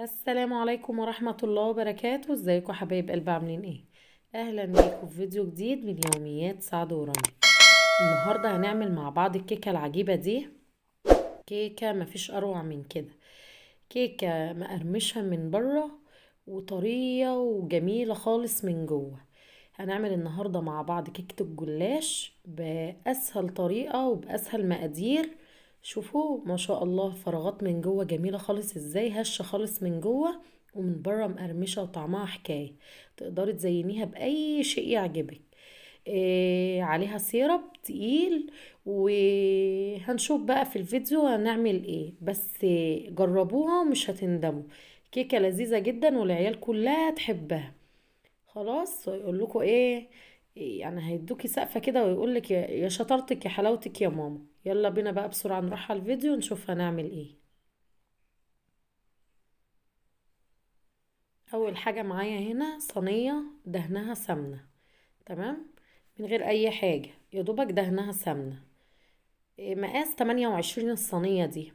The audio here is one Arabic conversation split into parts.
السلام عليكم ورحمة الله وبركاته ازيكم حبايب قلب عاملين ايه اهلا بيكم في فيديو جديد من يوميات سعد ورنا النهاردة هنعمل مع بعض الكيكة العجيبة دي كيكة مفيش اروع من كده كيكة مقرمشة من بره وطرية وجميلة خالص من جوه هنعمل النهاردة مع بعض كيكة الجلاش بأسهل طريقة وبأسهل مقادير شوفوا ما شاء الله فراغات من جوه جميلة خالص ازاي هشة خالص من جوه ومن بره مقرمشة وطعمها حكاية تقدري تزينيها بأي شيء يعجبك إيه عليها سيرب تقيل وهنشوف بقى في الفيديو هنعمل ايه بس جربوها ومش هتندموا كيكة لذيذة جدا والعيال كلها تحبها خلاص ويقول لكم ايه يعني هيدوكي سقفة كده ويقول لك يا شطارتك يا حلاوتك يا ماما يلا بينا بقى بسرعة نروح على الفيديو ونشوف هنعمل ايه اول حاجة معايا هنا صينية دهنها سمنة تمام من غير اي حاجة يا دوبك دهنها سمنة إيه، مقاس 28 الصينية دي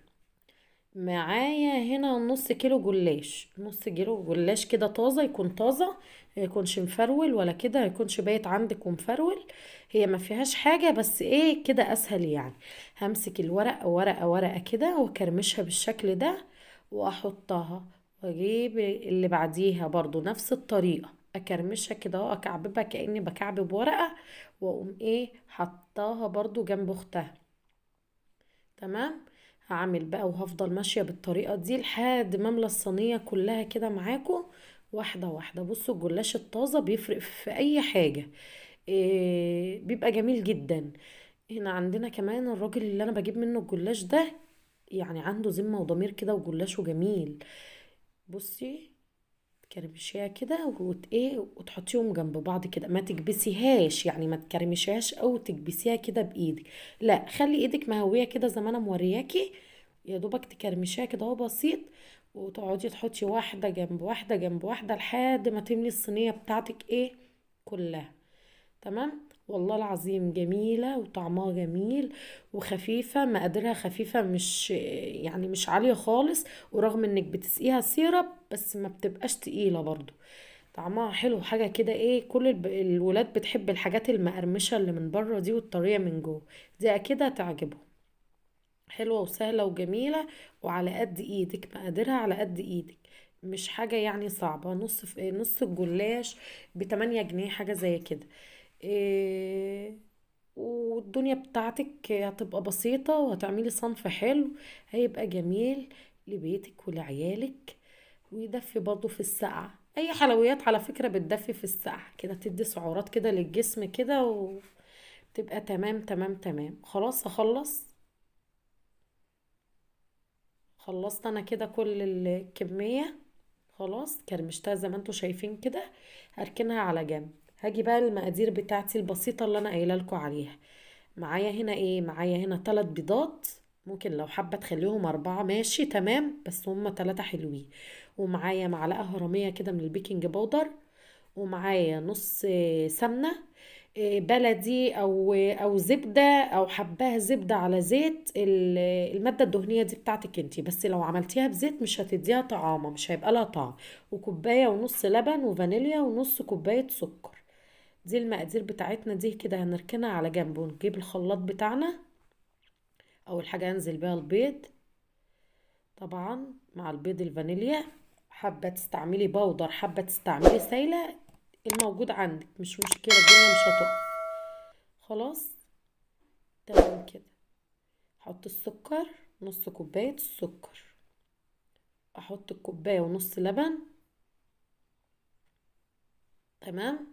معايا هنا نص كيلو جلاش نص كيلو جلاش كده طازه يكون طازه ما يكونش مفرول ولا كده ما يكونش بايت عندك ومفرول هي ما فيهاش حاجه بس ايه كده اسهل يعني همسك الورق ورقه ورقه كده واكرمشها بالشكل ده واحطها واجيب اللي بعديها برضو نفس الطريقه اكرمشها كده واكعببها كاني بكعبب ورقه واقوم ايه حطاها برضو جنب اختها تمام هعمل بقى وهفضل ماشية بالطريقة دي لحد ما املى الصينية كلها كده معاكم واحدة واحدة بصوا الجلاش الطازة بيفرق في أي حاجة إيه بيبقى جميل جدا هنا عندنا كمان الراجل اللي أنا بجيب منه الجلاش ده يعني عنده ذمة وضمير كده وجلاشه جميل بصي تكرمشيها كده ايه وتحطيهم جنب بعض كده ما تكبسيهاش يعني ما تكرمشيهاش او تكبسيها كده بايدك لا خلي ايدك مهويه كده زي ما انا مورياكي يا دوبك تكرمشيها كده اهو بسيط وتقعدي تحطي واحده جنب واحده جنب واحده لحد ما تملي الصينيه بتاعتك ايه كلها تمام والله العظيم جميلة وطعمها جميل وخفيفة مقاديرها خفيفة مش يعني مش عالية خالص ورغم انك بتسقيها سيرب بس ما بتبقاش تقيلة برضو طعمها حلو حاجة كده ايه كل الولاد بتحب الحاجات المقرمشة اللي من بره دي والطرية من جوه دي كده هتعجبهم حلوة وسهلة وجميلة وعلى قد ايدك مقاديرها على قد ايدك مش حاجة يعني صعبة نص نص الجلاش بتمانية جنيه حاجة زي كده آه، والدنيا بتاعتك هتبقى بسيطة وهتعملي صنف حلو هيبقى جميل لبيتك ولعيالك ويدفي برضو في الساعة أي حلويات على فكرة بتدفي في الساعة كده تدي سعرات كده للجسم كده وتبقى تمام تمام تمام خلاص هخلص خلصت أنا كده كل الكمية خلاص كرمشتها زي ما انتوا شايفين كده هركنها على جنب هاجي بقى المقادير بتاعتي البسيطة اللي أنا قايلة لكم عليها معايا هنا إيه معايا هنا تلات بيضات ممكن لو حابة تخليهم أربعة ماشي تمام بس هما تلاتة حلوين ومعايا معلقة هرمية كده من البيكنج بودر ومعايا نص آه، سمنة آه، بلدي او آه، او زبده او حباها زبده على زيت الماده الدهنيه دي بتاعتك انت بس لو عملتيها بزيت مش هتديها طعامه مش هيبقى لها طعم وكوبايه ونص لبن وفانيليا ونص كوبايه سكر دي المقادير بتاعتنا دي كده هنركنها على جنب ونجيب الخلاط بتاعنا اول حاجه انزل بيها البيض طبعا مع البيض الفانيليا حابه تستعملي بودر حابه تستعملي سايله الموجود عندك مش مشكله دي مش هتقف خلاص تمام كده احط السكر نص كوبايه السكر احط الكوبايه ونص لبن تمام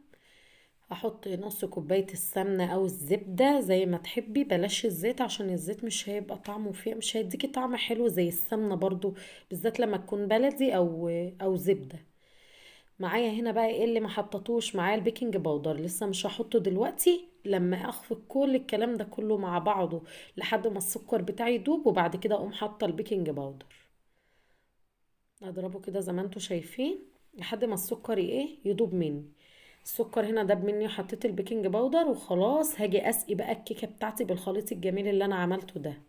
احط نص كوبايه السمنه او الزبده زي ما تحبي بلاش الزيت عشان الزيت مش هيبقى طعمه فيه مش هيديكي طعم حلو زي السمنه برضو بالذات لما تكون بلدي او او زبده معايا هنا بقى ايه اللي ما حطتوش معايا البيكنج باودر لسه مش هحطه دلوقتي لما اخفق كل الكلام ده كله مع بعضه لحد ما السكر بتاعي يدوب وبعد كده اقوم حاطه البيكنج باودر اضربه كده زي ما انتوا شايفين لحد ما السكر ايه يدوب مني السكر هنا داب مني وحطيت البيكنج باودر وخلاص هاجي اسقي بقى الكيكه بتاعتي بالخليط الجميل اللي انا عملته ده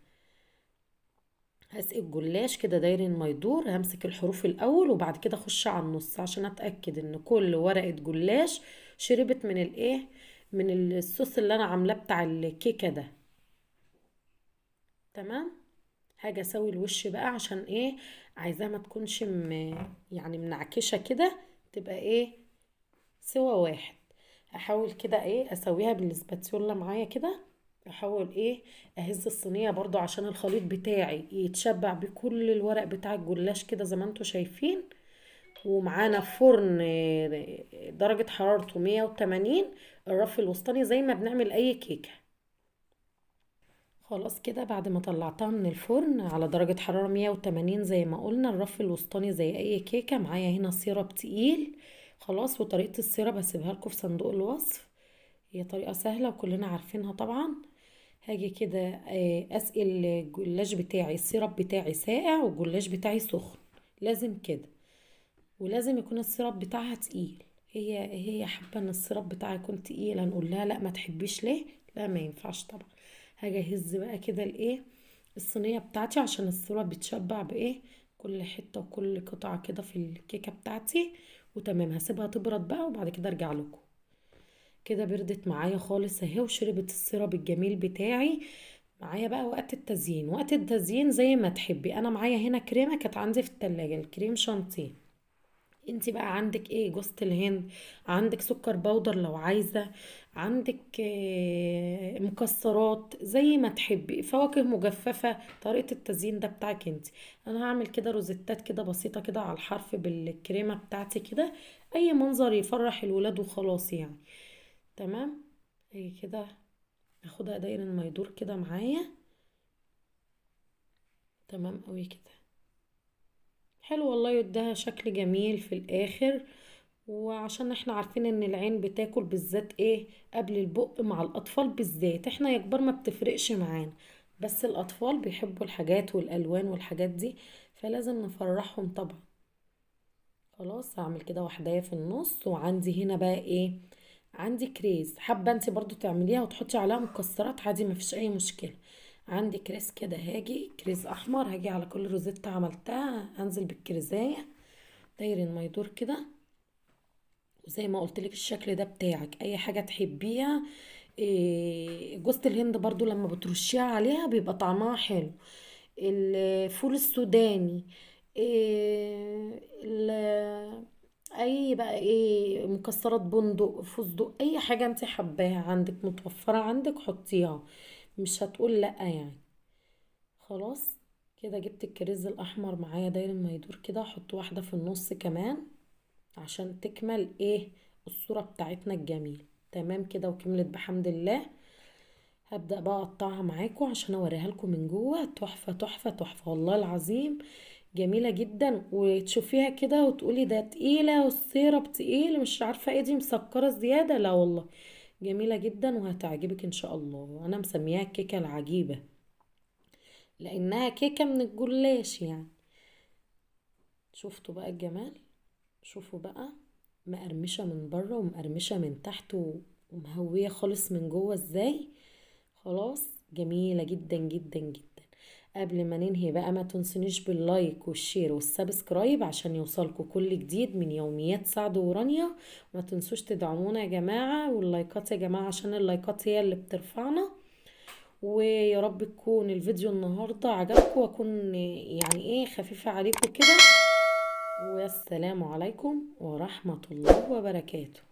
هسقي الجلاش كده داير ما يدور همسك الحروف الاول وبعد كده اخش على النص عشان اتاكد ان كل ورقه جلاش شربت من الايه من الصوص اللي انا عاملاه بتاع الكيكه ده تمام هاجي اسوي الوش بقى عشان ايه عايزاها ما تكونش م... يعني منعكشه كده تبقى ايه سوى واحد احاول كده ايه اسويها بالسباتيولا معايا كده احاول ايه اهز الصينيه برضو عشان الخليط بتاعي يتشبع بكل الورق بتاع الجلاش كده زي ما انتم شايفين ومعانا فرن آه، درجه حرارته 180 الرف الوسطاني زي ما بنعمل اي كيكه خلاص كده بعد ما طلعتها من الفرن على درجة حرارة 180 زي ما قلنا الرف الوسطاني زي اي كيكة معايا هنا سيرب تقيل خلاص وطريقة السيرة بسيبها لكم في صندوق الوصف هي طريقة سهلة وكلنا عارفينها طبعا هاجي كده آه، اسقي الجلاش بتاعي السيرب بتاعي ساقع والجلاش بتاعي سخن لازم كده ولازم يكون السيرب بتاعها تقيل هي هي حابه ان السيرب بتاعها يكون تقيل هنقول لها لا ما تحبيش ليه لا ما ينفعش طبعا هاجي اهز بقى كده الايه الصينيه بتاعتي عشان السيرب بتشبع بايه كل حته وكل قطعه كده في الكيكه بتاعتي وتمام هسيبها تبرد بقى وبعد كده ارجع لكم كده بردت معايا خالص اهي وشربت السيرب الجميل بتاعي معايا بقى وقت التزيين وقت التزيين زي ما تحبي انا معايا هنا كريمه كانت عندي في التلاجة الكريم شانتيه انت بقى عندك ايه جوز الهند عندك سكر بودر لو عايزة عندك آه، مكسرات زي ما تحبي فواكه مجففة طريقة التزيين ده بتاعك انت انا هعمل كده روزيتات كده بسيطة كده على الحرف بالكريمة بتاعتي كده اي منظر يفرح الولاد وخلاص يعني تمام ايه كده اخدها دايما ما يدور كده معايا تمام قوي كده حلو والله يدها شكل جميل في الاخر وعشان احنا عارفين ان العين بتاكل بالذات ايه قبل البق مع الاطفال بالذات احنا يا كبار ما بتفرقش معانا بس الاطفال بيحبوا الحاجات والالوان والحاجات دي فلازم نفرحهم طبعا خلاص هعمل كده واحده في النص وعندي هنا بقى ايه عندي كريز حابه انت برضو تعمليها وتحطي عليها مكسرات عادي مفيش اي مشكله عندي كريس كده هاجي كريس احمر هاجي على كل روزيتا عملتها هنزل بالكريزايه دايرين ما يدور كده وزي ما قلت لك الشكل ده بتاعك اي حاجه تحبيها إيه، جوزة الهند برضو لما بترشيها عليها بيبقى طعمها حلو الفول السوداني إيه، اي بقى ايه مكسرات بندق فستق اي حاجه انت حباها عندك متوفره عندك حطيها مش هتقول لا يعني خلاص كده جبت الكريز الاحمر معايا داير ما يدور كده احط واحده في النص كمان عشان تكمل ايه الصوره بتاعتنا الجميله تمام كده وكملت بحمد الله هبدا بقى اقطعها معاكم عشان اوريها لكم من جوه تحفه تحفه تحفه والله العظيم جميله جدا وتشوفيها كده وتقولي ده تقيله والسيرب تقيل مش عارفه ايه دي مسكره زياده لا والله جميلة جدا وهتعجبك ان شاء الله انا مسميها الكيكة العجيبة لانها كيكة من الجلاش يعني شفتوا بقى الجمال شوفوا بقى مقرمشة من بره ومقرمشة من تحت ومهوية خالص من جوه ازاي خلاص جميلة جدا جدا جدا قبل ما ننهي بقى ما تنسونيش باللايك والشير والسبسكرايب عشان يوصلكوا كل جديد من يوميات سعد ورانيا وما تنسوش تدعمونا يا جماعة واللايكات يا جماعة عشان اللايكات هي اللي بترفعنا ويا رب تكون الفيديو النهاردة عجبكم واكون يعني ايه خفيفة عليكم كده والسلام عليكم ورحمة الله وبركاته